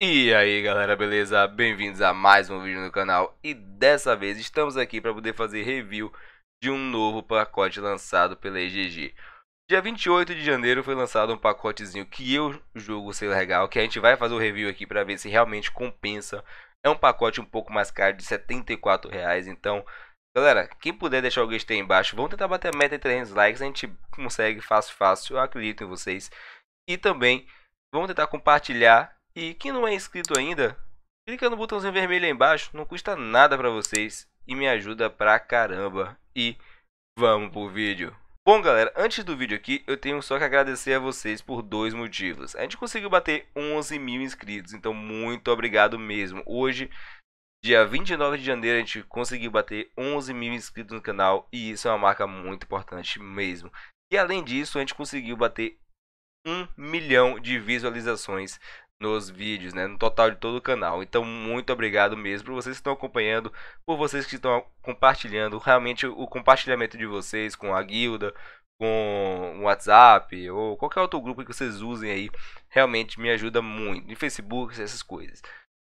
E aí galera, beleza? Bem-vindos a mais um vídeo no canal e dessa vez estamos aqui para poder fazer review de um novo pacote lançado pela EGG. Dia 28 de janeiro foi lançado um pacotezinho que eu julgo ser legal, que a gente vai fazer o review aqui para ver se realmente compensa. É um pacote um pouco mais caro de R$ 74, reais, então Galera, quem puder deixar o gostei embaixo, vamos tentar bater a meta de 300 likes, a gente consegue fácil, fácil, eu acredito em vocês. E também, vamos tentar compartilhar e quem não é inscrito ainda, clica no botãozinho vermelho aí embaixo, não custa nada para vocês e me ajuda pra caramba. E vamos pro vídeo. Bom galera, antes do vídeo aqui, eu tenho só que agradecer a vocês por dois motivos. A gente conseguiu bater 11 mil inscritos, então muito obrigado mesmo. Hoje, dia 29 de janeiro, a gente conseguiu bater 11 mil inscritos no canal e isso é uma marca muito importante mesmo. E além disso, a gente conseguiu bater 1 milhão de visualizações nos vídeos, né? No total de todo o canal. Então, muito obrigado mesmo por vocês que estão acompanhando, por vocês que estão compartilhando. Realmente, o compartilhamento de vocês com a guilda, com o WhatsApp ou qualquer outro grupo que vocês usem aí, realmente me ajuda muito. Em Facebook, essas coisas.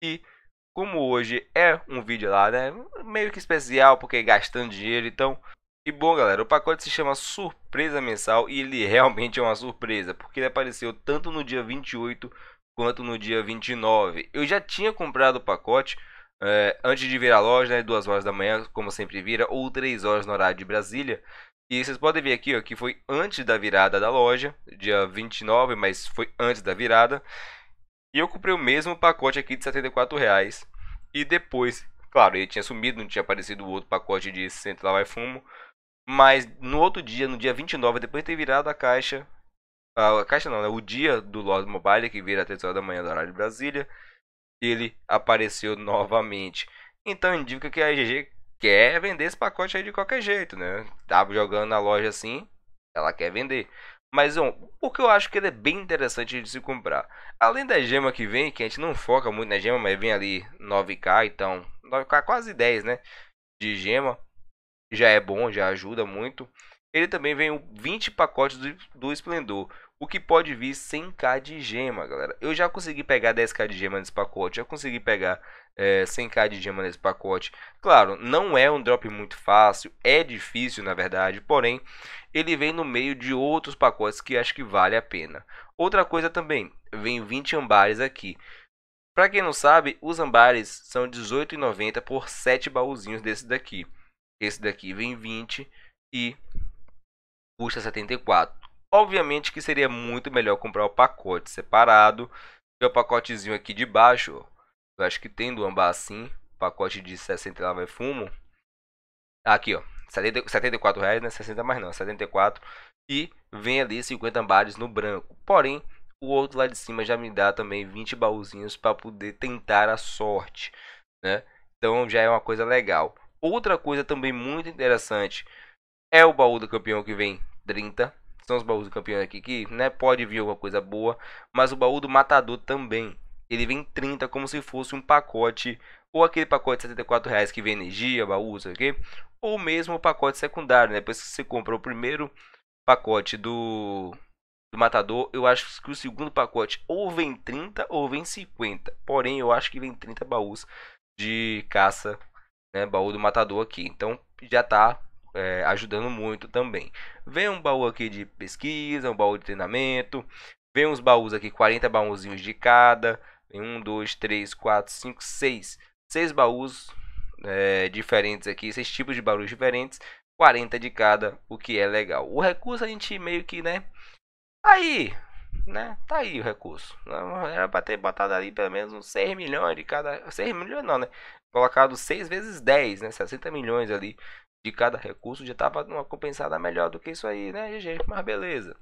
E como hoje é um vídeo lá, né? Meio que especial, porque gastando dinheiro, então e bom, galera, o pacote se chama Surpresa Mensal e ele realmente é uma surpresa, porque ele apareceu tanto no dia 28 quanto no dia 29. Eu já tinha comprado o pacote é, antes de vir à loja, né, 2 horas da manhã, como sempre vira, ou 3 horas no horário de Brasília. E vocês podem ver aqui ó, que foi antes da virada da loja, dia 29, mas foi antes da virada. E eu comprei o mesmo pacote aqui de 74 reais E depois, claro, ele tinha sumido, não tinha aparecido o outro pacote de Senta Lá Vai Fumo. Mas no outro dia, no dia 29, depois de ter virado a caixa, a caixa não, né? O dia do Lord Mobile, que vira às 3 horas da manhã do horário de Brasília, ele apareceu novamente. Então indica que a GG quer vender esse pacote aí de qualquer jeito, né? tava tá jogando na loja assim, ela quer vender. Mas bom, que eu acho que ele é bem interessante de se comprar. Além da gema que vem, que a gente não foca muito na gema, mas vem ali 9k, então 9k quase 10, né? De gema. Já é bom, já ajuda muito. Ele também vem 20 pacotes do, do Esplendor. O que pode vir 100k de gema, galera. Eu já consegui pegar 10k de gema nesse pacote. Já consegui pegar é, eh, 100k de gema nesse pacote. Claro, não é um drop muito fácil. É difícil, na verdade. Porém, ele vem no meio de outros pacotes que acho que vale a pena. Outra coisa também. Vem 20 ambares aqui. Para quem não sabe, os ambares são R$18,90 por 7 baúzinhos desse daqui. Esse daqui vem 20 e custa 74. Obviamente que seria muito melhor comprar o pacote separado. E o pacotezinho aqui de baixo, eu acho que tem do Ambar assim, pacote de 60 lá vai fumo. Ah, aqui, ó, 74 reais, né 60 mais não, 74. E vem ali 50 bares no branco. Porém, o outro lá de cima já me dá também 20 baúzinhos para poder tentar a sorte, né? Então já é uma coisa legal. Outra coisa também muito interessante é o baú do campeão que vem 30, são os baús do campeão aqui que, né, pode vir alguma coisa boa, mas o baú do matador também. Ele vem 30 como se fosse um pacote ou aquele pacote de 74 reais que vem energia, baú, sei okay? ou mesmo o pacote secundário, né? Depois que você compra o primeiro pacote do, do matador, eu acho que o segundo pacote ou vem 30 ou vem 50. Porém, eu acho que vem 30 baús de caça, né, baú do matador aqui. Então, já tá é, ajudando muito também. Vem um baú aqui de pesquisa, um baú de treinamento. Vem uns baús aqui, 40 baúzinhos de cada. Tem 1, 2, 3, 4, 5, 6. 6 baús é, diferentes aqui, 6 tipos de baús diferentes. 40 de cada, o que é legal. O recurso a gente meio que, né? Tá aí, né? Tá aí o recurso. Era é para ter botado ali pelo menos uns 6 milhões de cada. 6 milhões não, né? colocado 6 vezes 10, né? 60 milhões ali de cada recurso já estava numa compensada melhor do que isso aí, né, GG? Mas beleza.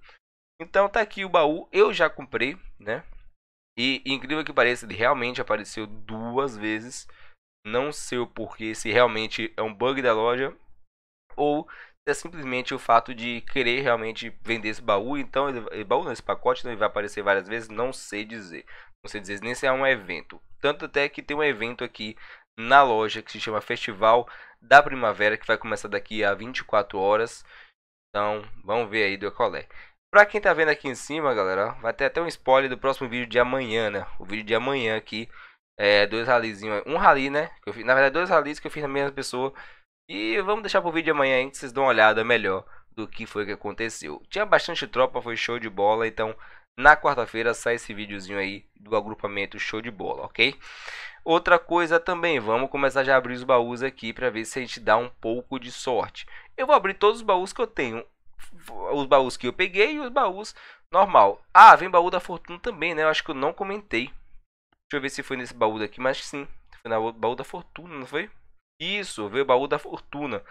Então tá aqui o baú, eu já comprei, né? E incrível que pareça, ele realmente apareceu duas vezes. Não sei o porquê, se realmente é um bug da loja ou é simplesmente o fato de querer realmente vender esse baú. Então, ele, baú nesse pacote não né, vai aparecer várias vezes, não sei dizer. Não sei dizer nem se é um evento. Tanto até que tem um evento aqui na loja que se chama Festival da Primavera, que vai começar daqui a 24 horas. Então, vamos ver aí do é. Pra quem tá vendo aqui em cima, galera, vai ter até um spoiler do próximo vídeo de amanhã, né? O vídeo de amanhã aqui, é, dois ralizinhos, um rali, né? Fiz, na verdade, dois ralis que eu fiz na mesma pessoa. E vamos deixar pro vídeo de amanhã aí, que vocês dão uma olhada melhor do que foi que aconteceu. Tinha bastante tropa, foi show de bola, então na quarta-feira sai esse videozinho aí do agrupamento show de bola, ok? Outra coisa também, vamos começar já a abrir os baús aqui para ver se a gente dá um pouco de sorte. Eu vou abrir todos os baús que eu tenho, os baús que eu peguei e os baús normal. Ah, vem baú da fortuna também, né? Eu acho que eu não comentei. Deixa eu ver se foi nesse baú daqui, mas sim. Foi na baú da fortuna, não foi? Isso, veio o baú da fortuna.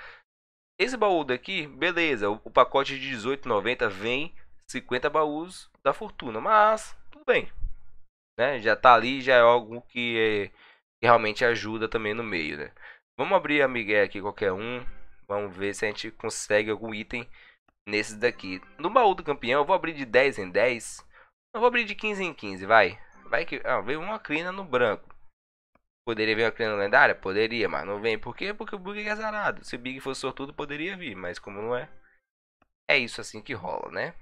Esse baú daqui, beleza, o pacote de 18,90 vem 50 baús da fortuna. Mas, tudo bem. Né? Já tá ali, já é algo que, é, que realmente ajuda também no meio, né? Vamos abrir a Miguel aqui, qualquer um. Vamos ver se a gente consegue algum item nesses daqui. No baú do campeão, eu vou abrir de 10 em 10. Eu vou abrir de 15 em 15, vai. Vai que... Ah, veio uma crina no branco. Poderia vir uma crina lendária? Poderia, mas não vem. Por quê? Porque o Big é azarado. Se o Big fosse sortudo, poderia vir, mas como não é... É isso assim que rola, né?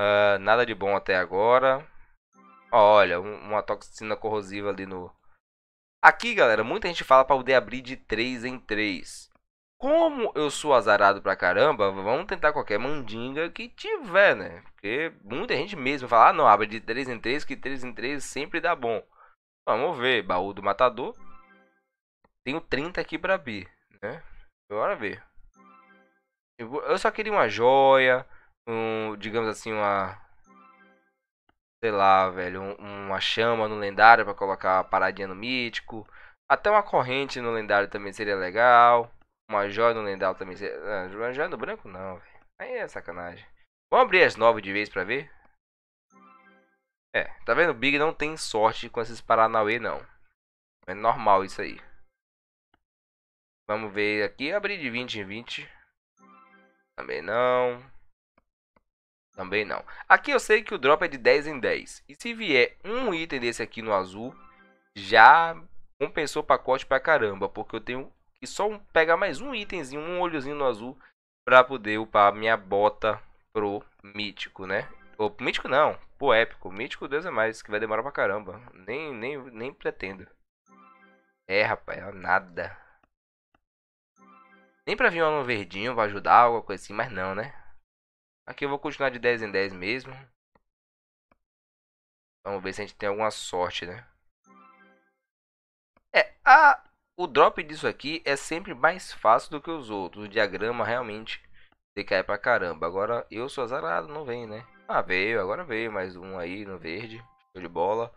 Ah, nada de bom até agora. Olha, uma toxina corrosiva ali no... Aqui, galera, muita gente fala para poder abrir de 3 em 3. Como eu sou azarado pra caramba, vamos tentar qualquer mandinga que tiver, né? Porque muita gente mesmo fala, ah, não, abre de 3 em 3, que 3 em 3 sempre dá bom. Vamos ver, baú do matador. Tenho 30 aqui pra abrir, né? Bora ver. Eu só queria uma joia, um, digamos assim, uma sei lá, velho, uma chama no lendário para colocar a paradinha no mítico. Até uma corrente no lendário também seria legal. Uma joia no lendário também seria. Ah, uma joia no branco não, velho. Aí é sacanagem. Vamos abrir as nove de vez pra ver? É, tá vendo? O Big não tem sorte com esses Paranauê, não. É normal isso aí. Vamos ver aqui. Abrir de 20 em 20. Também não. Também não. Aqui eu sei que o drop é de 10 em 10. E se vier um item desse aqui no azul, já compensou o pacote pra caramba. Porque eu tenho que só pegar mais um itemzinho, um olhozinho no azul, pra poder upar minha bota pro mítico, né? Ou, mítico não, pro épico. Mítico, Deus é mais, que vai demorar pra caramba. Nem, nem, nem pretendo. É, rapaz, nada. Nem pra vir um ano verdinho vai ajudar, alguma coisa assim, mas não, né? Aqui eu vou continuar de 10 em 10 mesmo. Vamos ver se a gente tem alguma sorte, né? É, a, o drop disso aqui é sempre mais fácil do que os outros. O diagrama realmente decai pra caramba. Agora eu sou azarado, não vem, né? Ah, veio, agora veio mais um aí no verde. Show de bola.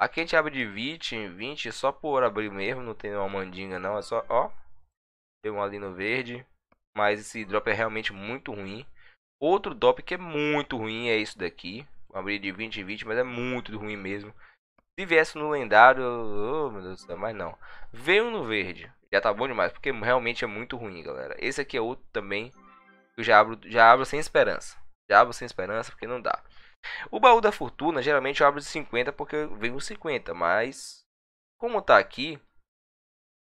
Aqui a gente abre de 20, 20 só por abrir mesmo, não tem uma mandinga não, é só, ó. tem um ali no verde, mas esse drop é realmente muito ruim. Outro DOP que é muito ruim é isso daqui. Uma briga de 20 e 20, mas é muito ruim mesmo. Se viesse no lendário, oh, meu Deus do céu, mas não. Veio no verde, já tá bom demais, porque realmente é muito ruim, galera. Esse aqui é outro também, eu já abro, já abro sem esperança. Já abro sem esperança, porque não dá. O baú da fortuna, geralmente eu abro de 50, porque vem os 50, mas... Como tá aqui,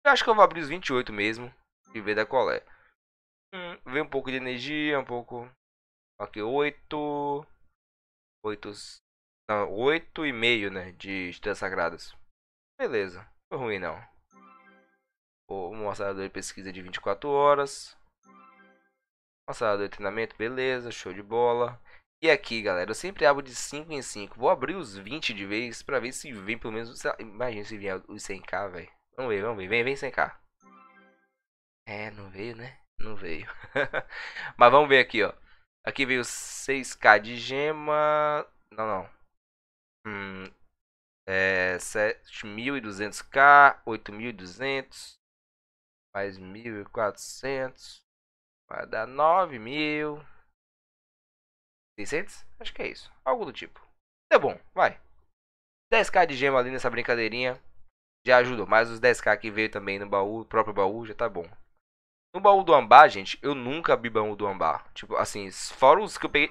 eu acho que eu vou abrir os 28 mesmo, e ver da qual é. Hum, vem um pouco de energia, um pouco... Aqui, 8. 8. Não, 8 e meio, né? De estrelas sagradas. Beleza. Não ruim, não. O mostrador de pesquisa de 24 horas. Um acelerador de treinamento, beleza. Show de bola. E aqui, galera, eu sempre abro de 5 em 5. Vou abrir os 20 de vez pra ver se vem pelo menos... Imagina se vier os 100k, velho. Vamos ver, vamos ver. Vem, vem 100k. É, não veio, né? Não veio. Mas vamos ver aqui, ó. Aqui veio 6k de gema. Não, não. Hum, é, 7.200k, 8.200, mais 1.400, vai dar 9.000. 600? Acho que é isso. Algo do tipo. Deu bom, vai. 10k de gema ali nessa brincadeirinha. Já ajudou. Mas os 10k que veio também no baú, próprio baú, já tá bom. No baú do Ambá, gente, eu nunca abri baú do Ambá. Tipo, assim, fora os que eu peguei...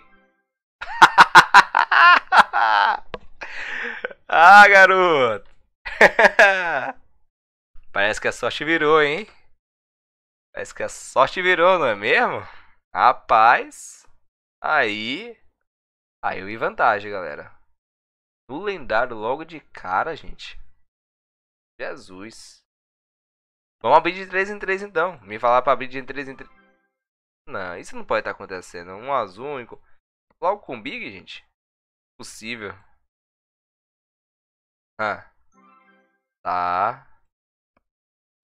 ah, garoto! Parece que a sorte virou, hein? Parece que a sorte virou, não é mesmo? Rapaz, aí... Aí eu vi vantagem, galera. No lendário logo de cara, gente. Jesus. Vamos abrir de 3 em 3 então. Me falar pra abrir de 3 em 3. Não, isso não pode estar tá acontecendo. Um azul único. Logo com Big, gente? Possível. Ah. Tá.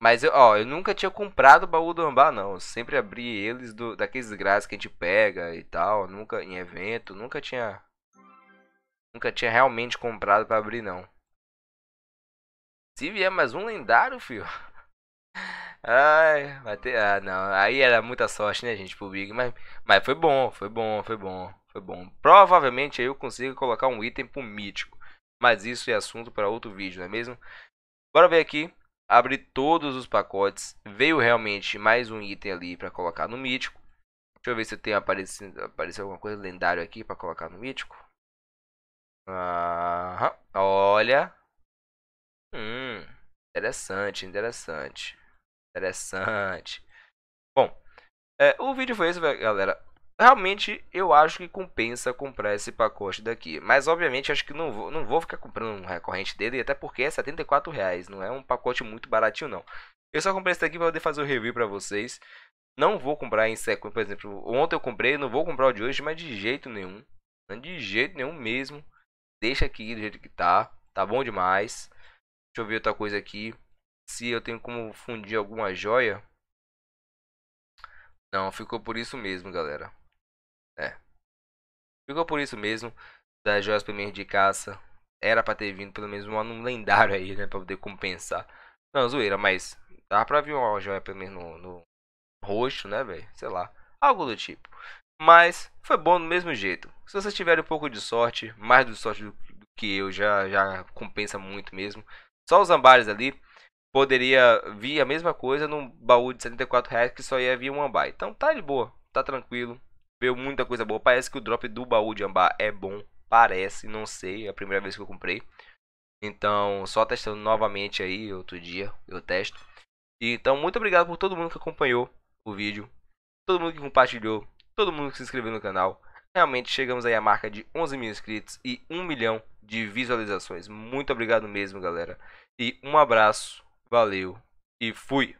Mas, eu, ó, eu nunca tinha comprado o baú do Ambar, não. Eu sempre abri eles do, daqueles graças que a gente pega e tal. Nunca, em evento, nunca tinha... Nunca tinha realmente comprado pra abrir, não. Se vier mais um lendário, filho... Ai, ter ah, não. Aí era muita sorte, né, gente, pro Big. Mas, mas foi bom, foi bom, foi bom, foi bom. Provavelmente aí eu consigo colocar um item pro mítico. Mas isso é assunto para outro vídeo, não é mesmo? Bora ver aqui. Abri todos os pacotes. Veio realmente mais um item ali para colocar no mítico. Deixa eu ver se tem aparecido, apareceu alguma coisa lendária aqui para colocar no mítico. Aham, olha. Hum, interessante, interessante. Interessante. Bom, é, o vídeo foi esse, galera. Realmente, eu acho que compensa comprar esse pacote daqui. Mas, obviamente, acho que não vou, não vou ficar comprando um recorrente dele, até porque é R$ reais. Não é um pacote muito baratinho, não. Eu só comprei esse daqui para poder fazer o review para vocês. Não vou comprar em sequência, por exemplo, ontem eu comprei, não vou comprar o de hoje, mas de jeito nenhum. Né, de jeito nenhum mesmo. Deixa aqui do jeito que tá. Tá bom demais. Deixa eu ver outra coisa aqui se eu tenho como fundir alguma joia. Não, ficou por isso mesmo, galera. É. Ficou por isso mesmo. Das joias primeiras de caça. Era pra ter vindo pelo menos um ano lendário aí, né? Pra poder compensar. Não, zoeira, mas dá pra vir uma joia pelo menos no, no roxo, né, velho? Sei lá. Algo do tipo. Mas foi bom do mesmo jeito. Se vocês tiverem um pouco de sorte, mais de sorte do, do que eu, já, já compensa muito mesmo. Só os ambares ali poderia vir a mesma coisa num baú de 74 reais que só ia vir um ambar. Então tá de boa, tá tranquilo. Veio muita coisa boa. Parece que o drop do baú de ambar é bom. Parece, não sei. É a primeira vez que eu comprei. Então, só testando novamente aí, outro dia eu testo. E, então, muito obrigado por todo mundo que acompanhou o vídeo, todo mundo que compartilhou, todo mundo que se inscreveu no canal. Realmente chegamos aí à marca de 11 mil inscritos e 1 milhão de visualizações. Muito obrigado mesmo, galera. E um abraço Valeu e fui!